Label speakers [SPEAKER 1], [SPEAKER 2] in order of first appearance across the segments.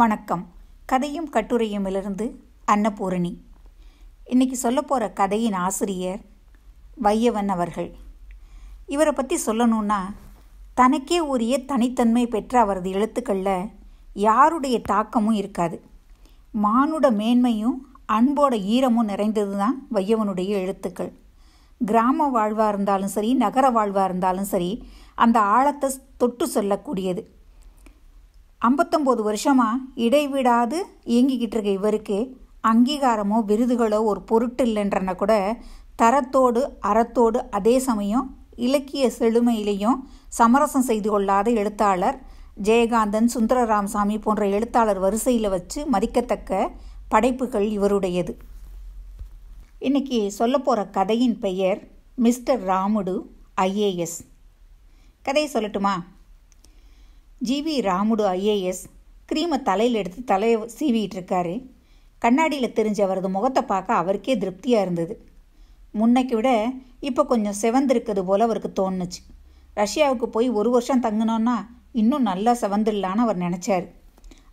[SPEAKER 1] வணக்கம் கதையும் கட்டுரையுமிலிருந்து அன்னபூரணி இன்றைக்கி சொல்ல போகிற கதையின் ஆசிரியர் வையவன் அவர்கள் இவரை பற்றி சொல்லணும்னா தனக்கே உரிய தனித்தன்மை பெற்ற அவரது எழுத்துக்களில் யாருடைய தாக்கமும் இருக்காது மானுட மேன்மையும் அன்போட ஈரமும் நிறைந்தது தான் வையவனுடைய எழுத்துக்கள் கிராம வாழ்வாக இருந்தாலும் சரி நகர வாழ்வாக இருந்தாலும் சரி அந்த ஆழத்தை தொட்டு சொல்லக்கூடியது ஐம்பத்தொம்போது வருஷமாக இடைவிடாது இயங்கிக்கிட்டு இருக்க இவருக்கு அங்கீகாரமோ விருதுகளோ ஒரு பொருட்டு இல்லைன்றன கூட தரத்தோடு அறத்தோடு அதே சமயம் இலக்கிய செழுமையிலையும் சமரசம் செய்து கொள்ளாத எழுத்தாளர் ஜெயகாந்தன் சுந்தரராம்சாமி போன்ற எழுத்தாளர் வரிசையில் வச்சு மதிக்கத்தக்க படைப்புகள் இவருடையது இன்றைக்கி சொல்ல போகிற கதையின் பெயர் மிஸ்டர் ராமுடு ஐஏஎஸ் கதையை சொல்லட்டுமா ஜிவி ராமுடு ஐஏஎஸ் க்ரீமை தலையில் எடுத்து தலையை சீவிட்டு இருக்காரு கண்ணாடியில் தெரிஞ்ச அவரது முகத்தை பார்க்க அவருக்கே திருப்தியாக இருந்தது முன்னைக்கு விட இப்போ கொஞ்சம் செவந்திருக்கிறது போல் அவருக்கு தோணுச்சு ரஷ்யாவுக்கு போய் ஒரு வருஷம் தங்கினோன்னா இன்னும் நல்லா செவந்துடலான்னு அவர் நினச்சார்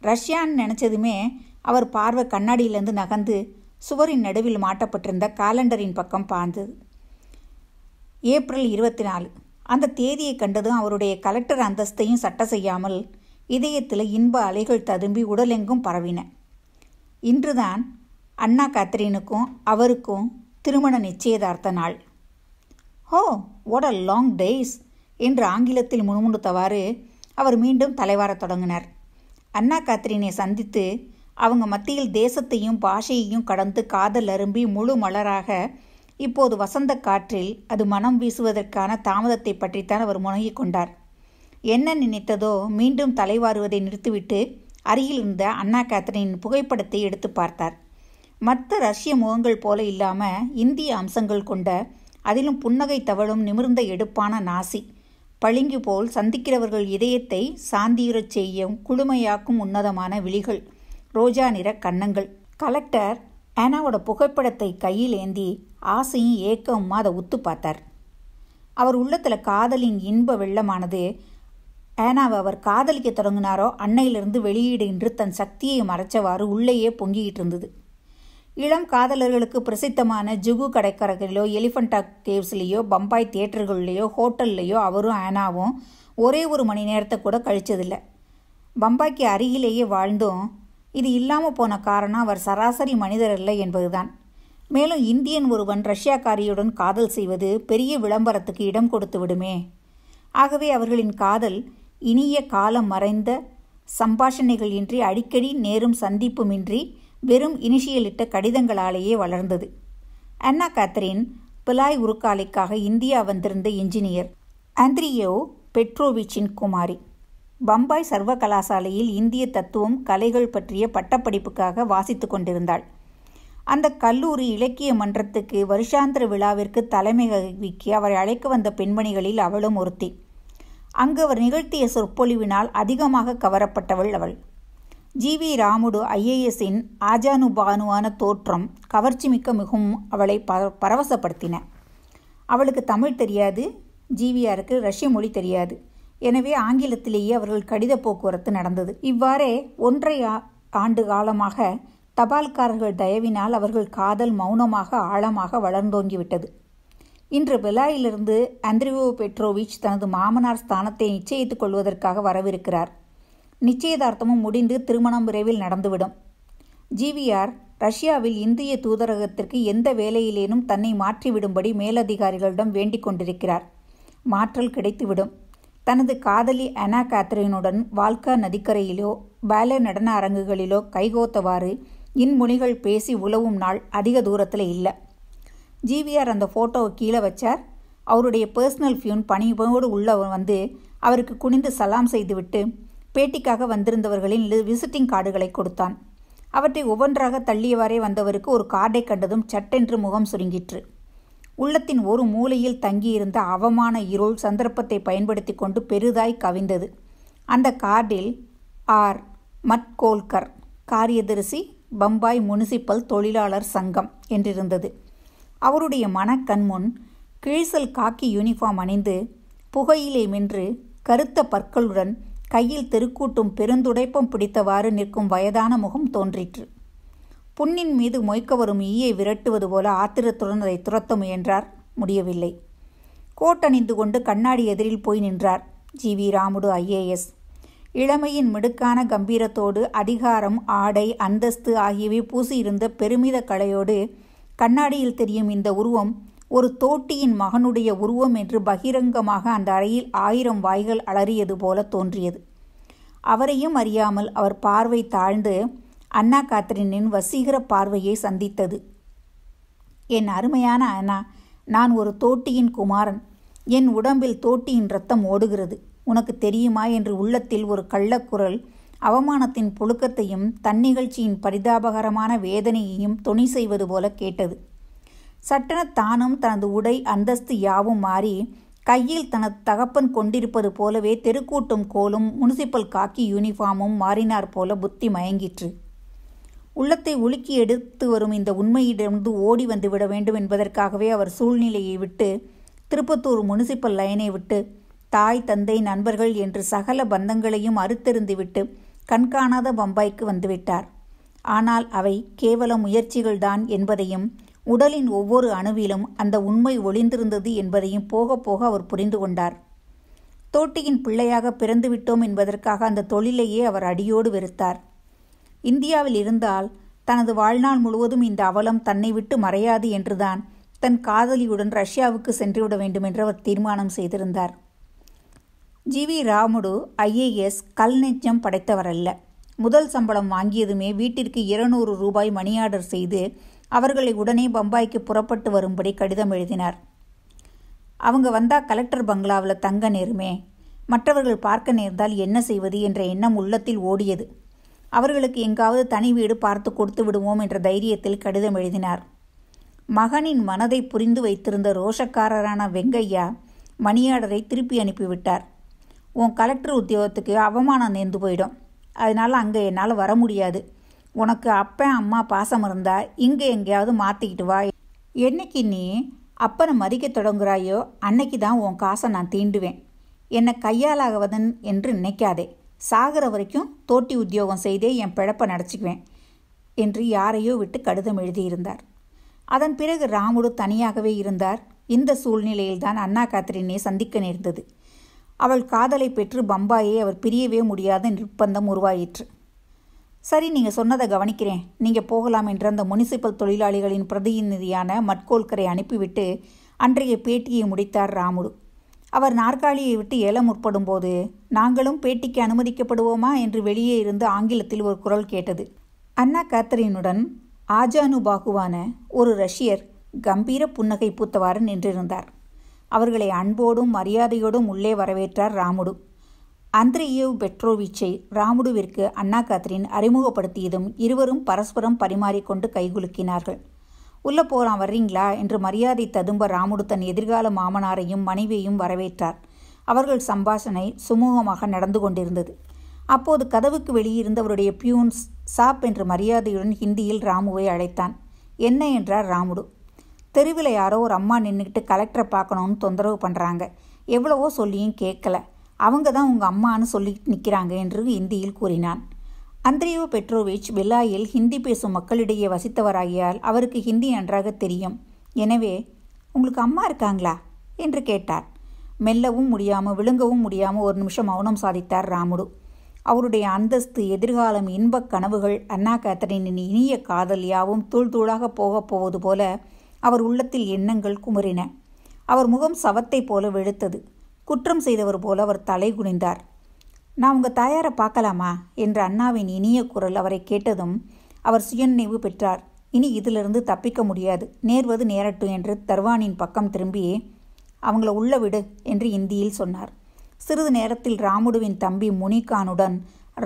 [SPEAKER 1] ரஷ்யான்னு நினச்சதுமே அவர் பார்வை கண்ணாடியிலேருந்து நகர்ந்து சுவரின் நடுவில் மாட்டப்பட்டிருந்த காலண்டரின் பக்கம் பாய்ந்தது ஏப்ரல் இருபத்தி நாலு அந்த தேதியை கண்டதும் அவருடைய கலெக்டர் அந்தஸ்தையும் சட்ட செய்யாமல் இதயத்தில் இன்ப அலைகள் ததும்பி உடலெங்கும் பரவின இன்றுதான் அண்ணா கத்ரீனுக்கும் அவருக்கும் திருமண நிச்சயதார்த்த நாள் ஹோ வாட் அ லாங் டேஸ் என்று ஆங்கிலத்தில் முணுமுணுத்தவாறு அவர் மீண்டும் தலைவாரத் தொடங்கினார் அண்ணா காத்ரினை சந்தித்து அவங்க மத்தியில் தேசத்தையும் பாஷையையும் கடந்து காதல் அரும்பி முழு மலராக இப்போது வசந்த காற்றில் அது மனம் வீசுவதற்கான தாமதத்தை பற்றித்தான் அவர் முனங்கிக் கொண்டார் என்ன நினைத்ததோ மீண்டும் தலைவாருவதை நிறுத்திவிட்டு அருகில் இருந்த அண்ணா கேத்தரின் புகைப்படத்தை எடுத்து பார்த்தார் மற்ற ரஷ்ய முகங்கள் போல இல்லாமல் இந்திய அம்சங்கள் கொண்ட அதிலும் புன்னகை தவழும் நிமிர்ந்த எடுப்பான நாசி பளிங்கு போல் சந்திக்கிறவர்கள் இதயத்தை சாந்தியுறச் செய்யும் குளுமையாக்கும் உன்னதமான விழிகள் ரோஜா நிற கன்னங்கள் கலெக்டர் ஆனாவோட புகைப்படத்தை கையில் ஏந்தி ஆசையும் ஏக்கமும் அதை உத்து பார்த்தார் அவர் உள்ளத்தில் காதலின் இன்ப வெள்ளமானது ஏனாவை அவர் காதலிக்க தொடங்கினாரோ அன்னையிலிருந்து வெளியீடு என்று தன் சக்தியை மறைச்சவாறு உள்ளேயே பொங்கிக்கிட்டு இருந்தது இளம் காதலர்களுக்கு பிரசித்தமான ஜுகு கடைக்கரகிலோ எலிஃபண்டா கேவ்ஸ்லேயோ பம்பாய் தியேட்டர்கள்லேயோ ஹோட்டல்லையோ அவரும் ஆனாவும் ஒரே ஒரு மணி நேரத்தை கூட கழிச்சதில்லை பம்பாய்க்கு அருகிலேயே வாழ்ந்தும் இது இல்லாமல் போன காரணம் அவர் சராசரி மனிதர் இல்லை என்பதுதான் மேலும் இந்தியன் ஒருவன் ரஷ்யாக்காரியுடன் காதல் செய்வது பெரிய விளம்பரத்துக்கு இடம் கொடுத்து விடுமே ஆகவே அவர்களின் காதல் இனிய காலம் மறைந்த சம்பாஷணைகள் இன்றி அடிக்கடி நேரும் சந்திப்புமின்றி வெறும் இனிஷியலிட்ட கடிதங்களாலேயே வளர்ந்தது அன்னா கேத்தரின் பிலாய் உருக்காலைக்காக இந்தியா வந்திருந்த இன்ஜினியர் ஆந்த்ரியோ பெட்ரோவிச்சின் குமாரி பம்பாய் சர்வ கலாசாலையில் இந்திய தத்துவம் கலைகள் பற்றிய பட்டப்படிப்புக்காக வாசித்து கொண்டிருந்தாள் அந்த கல்லூரி இலக்கிய மன்றத்துக்கு வருஷாந்திர விழாவிற்கு தலைமை வகிக்க அவரை அழைக்க வந்த பெண்மணிகளில் அவளும் ஒருத்தி அங்கு அவர் நிகழ்த்திய சொற்பொழிவினால் அதிகமாக கவரப்பட்டவள் அவள் ஜி வி ராமுடு ஐஏஎஸின் ஆஜானுபானுவான தோற்றம் கவர்ச்சி மிக்க மிகவும் அவளை ப பரவசப்படுத்தின அவளுக்கு தமிழ் தெரியாது ஜிவிஆருக்கு ரஷ்ய மொழி தெரியாது எனவே ஆங்கிலத்திலேயே அவர்கள் கடித போக்குவரத்து நடந்தது இவ்வாறே ஒன்றை ஆண்டு காலமாக தபால்காரர்கள் தயவினால் அவர்கள் காதல் மௌனமாக ஆழமாக வளர்ந்தோங்கிவிட்டது இன்று பெலாயிலிருந்து அந்திரிவோ பெட்ரோவிச் தனது மாமனார் ஸ்தானத்தை நிச்சயித்துக் கொள்வதற்காக வரவிருக்கிறார் நிச்சயதார்த்தமும் முடிந்து திருமணம் விரைவில் நடந்துவிடும் ஜிவிஆர் ரஷ்யாவில் இந்திய தூதரகத்திற்கு எந்த வேலையிலேனும் தன்னை மாற்றிவிடும்படி மேலதிகாரிகளிடம் வேண்டிக் கொண்டிருக்கிறார் மாற்றல் கிடைத்துவிடும் தனது காதலி அனா காத்ரினுடன் வால்கா நதிக்கரையிலோ பேல நடன அரங்குகளிலோ கைகோத்தவாறு இன்முனிகள் பேசி உழவும் நாள் அதிக தூரத்தில் இல்லை ஜிவிஆர் அந்த ஃபோட்டோவை கீழே வச்சார் அவருடைய பர்சனல் ஃபியூன் பணிவோடு உள்ளவர் வந்து அவருக்கு குனிந்து சலாம் செய்துவிட்டு பேட்டிக்காக வந்திருந்தவர்களின் விசிட்டிங் கார்டுகளை கொடுத்தான் அவற்றை ஒவ்வொன்றாக தள்ளியவாறே வந்தவருக்கு ஒரு கார்டை கண்டதும் சட்டென்று முகம் சுருங்கிற்று உள்ளத்தின் ஒரு மூலையில் தங்கியிருந்த அவமான இருள் சந்தர்ப்பத்தை பயன்படுத்தி கொண்டு பெரிதாய் கவிந்தது அந்த கார்டில் ஆர் மட்கோல்கர் காரியதரிசி பம்பாய் முனிசிப்பல் தொழிலாளர் சங்கம் என்றிருந்தது அவருடைய மனக்கண் முன் கிழிசல் காக்கி யூனிஃபார்ம் அணிந்து புகையிலே மென்று கருத்த பற்களுடன் கையில் தெருக்கூட்டும் பெருந்துடைப்பம் பிடித்தவாறு நிற்கும் வயதான முகம் தோன்றிற்று புண்ணின் மீது மொய்க்க வரும் ஈயை விரட்டுவது போல ஆத்திரத்துடன் அதை துரத்த முயன்றார் முடியவில்லை கோட் அணிந்து கொண்டு கண்ணாடி எதிரில் போய் நின்றார் ஜி வி ராமுடு ஐஏஎஸ் இளமையின் மிடுக்கான கம்பீரத்தோடு அதிகாரம் ஆடை அந்தஸ்து ஆகியவை பூசியிருந்த பெருமித கலையோடு கண்ணாடியில் தெரியும் இந்த உருவம் ஒரு தோட்டியின் மகனுடைய உருவம் என்று பகிரங்கமாக அந்த அறையில் ஆயிரம் வாய்கள் அலறியது போல தோன்றியது அவரையும் அறியாமல் அவர் பார்வை தாழ்ந்து அண்ணா காத்ரினின் வசீகர பார்வையை சந்தித்தது என் அருமையான அண்ணா நான் ஒரு தோட்டியின் குமாரன் என் உடம்பில் தோட்டியின் ரத்தம் ஓடுகிறது உனக்கு தெரியுமா என்று உள்ளத்தில் ஒரு கள்ளக்குரல் அவமானத்தின் புழுக்கத்தையும் தன்னிகழ்ச்சியின் பரிதாபகரமான வேதனையையும் துணி செய்வது போல கேட்டது சட்டென தானும் தனது உடை அந்தஸ்து யாவும் மாறி கையில் தனது தகப்பன் கொண்டிருப்பது போலவே தெருக்கூட்டும் கோலும் முனிசிபல் காக்கி யூனிஃபார்மும் மாறினார் போல புத்தி மயங்கிற்று உள்ளத்தை உலுக்கி எடுத்து வரும் இந்த உண்மையிடமிருந்து ஓடி வந்து விட வேண்டும் என்பதற்காகவே அவர் சூழ்நிலையை விட்டு திருப்பத்தூர் முனிசிபல் லைனை விட்டு தாய் தந்தை நண்பர்கள் என்று சகல பந்தங்களையும் அறுத்தெறிந்துவிட்டு கண்காணாத பம்பாய்க்கு வந்துவிட்டார் ஆனால் அவை கேவல முயற்சிகள்தான் என்பதையும் உடலின் ஒவ்வொரு அணுவிலும் அந்த உண்மை ஒளிந்திருந்தது என்பதையும் போக போக அவர் புரிந்து கொண்டார் தோட்டியின் பிள்ளையாக பிறந்துவிட்டோம் என்பதற்காக அந்த தொழிலையே அவர் அடியோடு வெறுத்தார் இந்தியாவில் இருந்தால் தனது வாழ்நாள் முழுவதும் இந்த அவலம் தன்னை விட்டு மறையாது என்றுதான் தன் காதலியுடன் ரஷ்யாவுக்கு சென்றுவிட வேண்டும் என்று அவர் தீர்மானம் செய்திருந்தார் ஜிவி ராமுடு ஐஏஎஸ் கல் நெஞ்சம் படைத்தவரல்ல முதல் சம்பளம் வாங்கியதுமே வீட்டிற்கு இருநூறு ரூபாய் மணி ஆர்டர் செய்து அவர்களை உடனே பம்பாய்க்கு புறப்பட்டு வரும்படி கடிதம் எழுதினார் அவங்க வந்தால் கலெக்டர் பங்களாவில் தங்க நேருமே மற்றவர்கள் பார்க்க நேர்ந்தால் என்ன செய்வது என்ற எண்ணம் உள்ளத்தில் ஓடியது அவர்களுக்கு எங்காவது தனி வீடு பார்த்து கொடுத்து விடுவோம் என்ற தைரியத்தில் கடிதம் எழுதினார் மகனின் மனதை புரிந்து வைத்திருந்த ரோஷக்காரரான வெங்கையா மணியாடரை திருப்பி அனுப்பிவிட்டார் உன் கலெக்டர் உத்தியோகத்துக்கு அவமானம் நேர்ந்து போயிடும் அதனால் அங்கே என்னால் வர முடியாது உனக்கு அப்பன் அம்மா பாசம் இருந்தால் இங்கே எங்கேயாவது மாற்றிக்கிட்டு வா என்னைக்கு நீ அப்பனை மதிக்க தொடங்குறாயோ அன்னைக்கு தான் உன் காசை நான் தீண்டுவேன் என்னை கையாலாகவதன் என்று நினைக்காதே சாகிற வரைக்கும் தோட்டி உத்தியோகம் செய்தே என் பிழப்பை நடச்சிக்குவேன் என்று யாரையோ விட்டு கடிதம் எழுதியிருந்தார் அதன் பிறகு ராமுடு தனியாகவே இருந்தார் இந்த சூழ்நிலையில்தான் அண்ணா காத்திரினை சந்திக்க நேர்ந்தது அவள் காதலை பெற்று பம்பாயை அவர் பிரியவே முடியாத நிர்பந்தம் உருவாயிற்று சரி நீங்கள் சொன்னதை கவனிக்கிறேன் நீங்கள் போகலாம் என்று அந்த முனிசிபல் தொழிலாளிகளின் பிரதிநிதியான மட்கோல்கரை அனுப்பிவிட்டு அன்றைய பேட்டியை முடித்தார் ராமுடு அவர் நாற்காலியை விட்டு ஏல முற்படும் போது நாங்களும் பேட்டிக்கு அனுமதிக்கப்படுவோமா என்று வெளியே இருந்து ஆங்கிலத்தில் ஒரு குரல் கேட்டது அண்ணா ஆஜானு பாகுவான ஒரு ரஷ்யர் கம்பீர புன்னகை பூத்தவாறு நின்றிருந்தார் அவர்களை அன்போடும் மரியாதையோடும் உள்ளே வரவேற்றார் ராமுடு அந்திரியேவ் பெட்ரோவிச்சை ராமுடுவிற்கு அண்ணா காத்ரின் அறிமுகப்படுத்தியதும் இருவரும் பரஸ்பரம் பரிமாறிக்கொண்டு கைகுலுக்கினார்கள் உள்ளே போகிறான் வர்றீங்களா என்று மரியாதை ததும்ப ராமுடு தன் எதிர்கால மாமனாரையும் மனைவியையும் வரவேற்றார் அவர்கள் சம்பாஷணை சுமூகமாக நடந்து கொண்டிருந்தது அப்போது கதவுக்கு வெளியிருந்தவருடைய பியூன்ஸ் சாப் என்று மரியாதையுடன் ஹிந்தியில் ராமுவை அழைத்தான் என்ன என்றார் ராமுடு தெருவில் யாரோ ஒரு அம்மா நின்றுக்கிட்டு கலெக்டரை பார்க்கணுன்னு தொந்தரவு பண்ணுறாங்க எவ்வளவோ சொல்லியும் கேட்கல அவங்க தான் உங்கள் அம்மான்னு சொல்லிக்கிட்டு நிற்கிறாங்க என்று இந்தியில் கூறினான் அந்திரியோ பெட்ரோவிச் பெலாயில் ஹிந்தி பேசும் மக்களிடையே வசித்தவராகியால் அவருக்கு ஹிந்தி நன்றாக தெரியும் எனவே உங்களுக்கு அம்மா இருக்காங்களா என்று கேட்டார் மெல்லவும் முடியாமல் விழுங்கவும் முடியாமல் ஒரு நிமிஷம் மௌனம் சாதித்தார் ராமுடு அவருடைய அந்தஸ்து எதிர்காலம் இன்பக் கனவுகள் அண்ணா கேத்தரினின் இனிய காதல் யாவும் தூள் தூளாக போகப் போவது போல அவர் உள்ளத்தில் எண்ணங்கள் குமுறின அவர் முகம் சவத்தை போல வெளுத்தது குற்றம் செய்தவர் போல அவர் தலை குனிந்தார் நான் உங்கள் தாயாரை பார்க்கலாமா என்ற அண்ணாவின் இனிய குரல் அவரை கேட்டதும் அவர் சுயநினைவு பெற்றார் இனி இதிலிருந்து தப்பிக்க முடியாது நேர்வது நேரட்டும் என்று தர்வானின் பக்கம் திரும்பியே அவங்கள உள்ள விடு என்று இந்தியில் சொன்னார் சிறிது நேரத்தில் ராமுடுவின் தம்பி முனிகானுடன்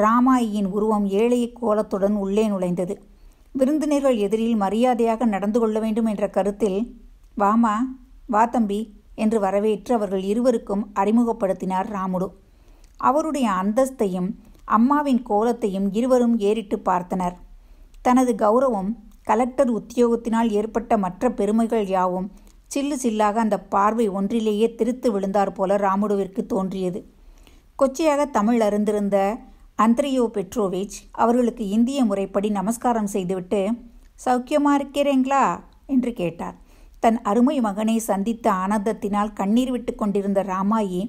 [SPEAKER 1] ராமாயியின் உருவம் ஏழைய கோலத்துடன் உள்ளே நுழைந்தது விருந்தினர்கள் எதிரில் மரியாதையாக நடந்து கொள்ள வேண்டும் என்ற கருத்தில் வாமா வா தம்பி என்று வரவேற்று அவர்கள் இருவருக்கும் அறிமுகப்படுத்தினார் ராமுடு அவருடைய அந்தஸ்தையும் அம்மாவின் கோலத்தையும் இருவரும் ஏறிட்டு பார்த்தனர் தனது கௌரவம் கலெக்டர் உத்தியோகத்தினால் ஏற்பட்ட மற்ற பெருமைகள் யாவும் சில்லு சில்லாக அந்த பார்வை ஒன்றிலேயே திருத்து விழுந்தார் போல ராமுடுவிற்கு தோன்றியது கொச்சையாக தமிழ் அறிந்திருந்த அந்தரியோ பெட்ரோவிச் அவர்களுக்கு இந்திய முறைப்படி நமஸ்காரம் செய்துவிட்டு சௌக்கியமாக இருக்கிறேங்களா என்று கேட்டார் தன் அருமை மகனை சந்தித்த ஆனந்தத்தினால் கண்ணீர் விட்டு கொண்டிருந்த ராமாயி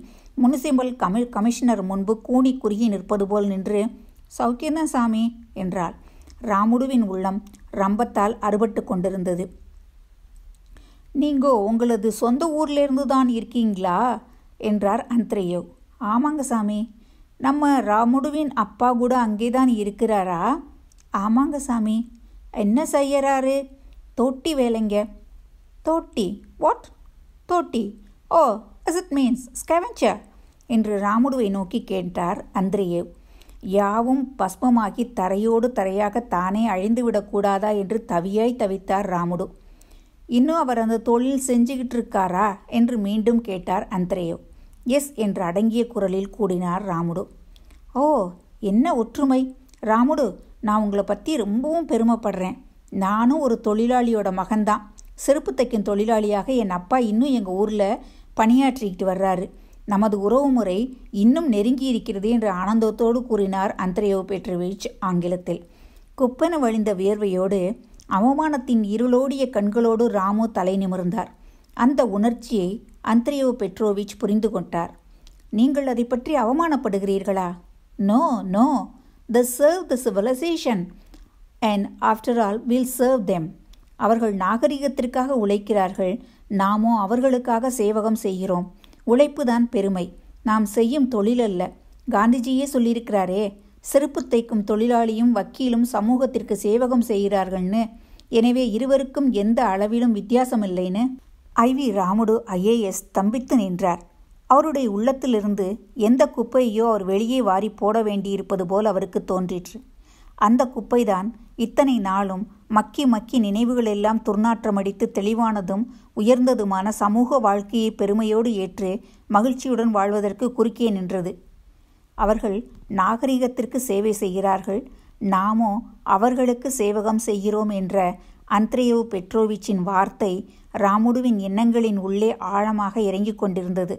[SPEAKER 1] முனிசிபல் கமி கமிஷனர் முன்பு கூணி குறுகி நிற்பது போல் நின்று சௌக்கியந்தான் சாமி என்றாள் ராமுடுவின் உள்ளம் ரம்பத்தால் அறுபட்டு கொண்டிருந்தது நீங்கோ உங்களது சொந்த ஊர்லேருந்து தான் இருக்கீங்களா என்றார் அந்திரேயோ ஆமாங்க சாமி நம்ம ராமுடுவின் அப்பா கூட அங்கே தான் இருக்கிறாரா ஆமாங்க சாமி என்ன செய்யறாரு தொட்டி வேலைங்க தொட்டி வாட் தொட்டி oh is it means scavenger என்று ராமுடுவை நோக்கி கேட்டார் அந்திரியே யாவும் பஸ்மமாகி தரையோடு தரையாக தானே அழிந்து விடக்கூடாதா என்று தவியாய் தவித்தார் ராமுடு இன்னும் அவர் அந்த தொழில் செஞ்சுக்கிட்டு இருக்காரா என்று மீண்டும் கேட்டார் அந்திரேவ் எஸ் என்று அடங்கிய குரலில் கூடினார் ராமுடு ஓ என்ன ஒற்றுமை ராமுடு நான் உங்களை பற்றி ரொம்பவும் பெருமைப்படுறேன் நானும் ஒரு தொழிலாளியோட மகன்தான் செருப்பு தைக்கும் தொழிலாளியாக என் அப்பா இன்னும் எங்கள் ஊரில் பணியாற்றிக்கிட்டு வர்றாரு நமது உறவுமுறை இன்னும் நெருங்கி இருக்கிறது என்று ஆனந்தத்தோடு கூறினார் பெற்று பெட்ரோவிச் ஆங்கிலத்தில் குப்பென வழிந்த வியர்வையோடு அவமானத்தின் இருளோடிய கண்களோடு ராமு தலை நிமிர்ந்தார் அந்த உணர்ச்சியை அந்திரியோ பெட்ரோவிச் புரிந்து கொண்டார் நீங்கள் அதை பற்றி அவமானப்படுகிறீர்களா no no the serve the civilisation and after all will serve them அவர்கள் நாகரிகத்திற்காக உழைக்கிறார்கள் நாமோ அவர்களுக்காக சேவகம் செய்கிறோம் உழைப்பு தான் பெருமை நாம் செய்யும் தொழில் அல்ல காந்திஜியே சொல்லியிருக்கிறாரே செருப்பு தைக்கும் தொழிலாளியும் வக்கீலும் சமூகத்திற்கு சேவகம் செய்கிறார்கள்னு எனவே இருவருக்கும் எந்த அளவிலும் வித்தியாசம் இல்லைன்னு ஐவி ராமுடு ஐஏஎஸ் தம்பித்து நின்றார் அவருடைய உள்ளத்திலிருந்து எந்த குப்பையோ அவர் வெளியே வாரி போட வேண்டியிருப்பது போல் அவருக்கு தோன்றிற்று அந்த குப்பைதான் இத்தனை நாளும் மக்கி மக்கி நினைவுகளெல்லாம் துர்நாற்றமடித்து தெளிவானதும் உயர்ந்ததுமான சமூக வாழ்க்கையை பெருமையோடு ஏற்று மகிழ்ச்சியுடன் வாழ்வதற்கு குறுக்கே நின்றது அவர்கள் நாகரிகத்திற்கு சேவை செய்கிறார்கள் நாமோ அவர்களுக்கு சேவகம் செய்கிறோம் என்ற அந்த்ரேயோ பெட்ரோவிச்சின் வார்த்தை ராமுடுவின் எண்ணங்களின் உள்ளே ஆழமாக இறங்கிக் கொண்டிருந்தது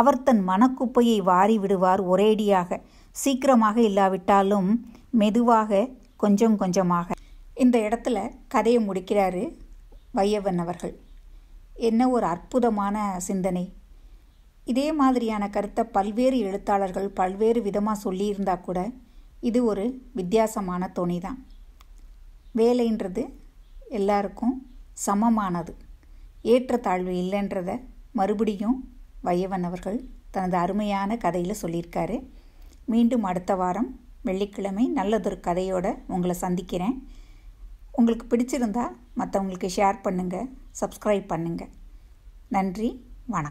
[SPEAKER 1] அவர் தன் மனக்குப்பையை வாரி விடுவார் ஒரேடியாக சீக்கிரமாக இல்லாவிட்டாலும் மெதுவாக கொஞ்சம் கொஞ்சமாக இந்த இடத்துல கதையை முடிக்கிறாரு வையவன் அவர்கள் என்ன ஒரு அற்புதமான சிந்தனை இதே மாதிரியான கருத்தை பல்வேறு எழுத்தாளர்கள் பல்வேறு விதமாக சொல்லியிருந்தா கூட இது ஒரு வித்தியாசமான துணி தான் வேலைன்றது எல்லாருக்கும் சமமானது ஏற்றத்தாழ்வு இல்லைன்றத மறுபடியும் வையவன் அவர்கள் தனது அருமையான கதையில் சொல்லியிருக்காரு மீண்டும் அடுத்த வாரம் வெள்ளிக்கிழமை நல்லதொரு கதையோடு உங்களை சந்திக்கிறேன் உங்களுக்கு பிடிச்சிருந்தா மற்றவங்களுக்கு ஷேர் பண்ணுங்கள் சப்ஸ்கிரைப் பண்ணுங்கள் நன்றி வணக்கம்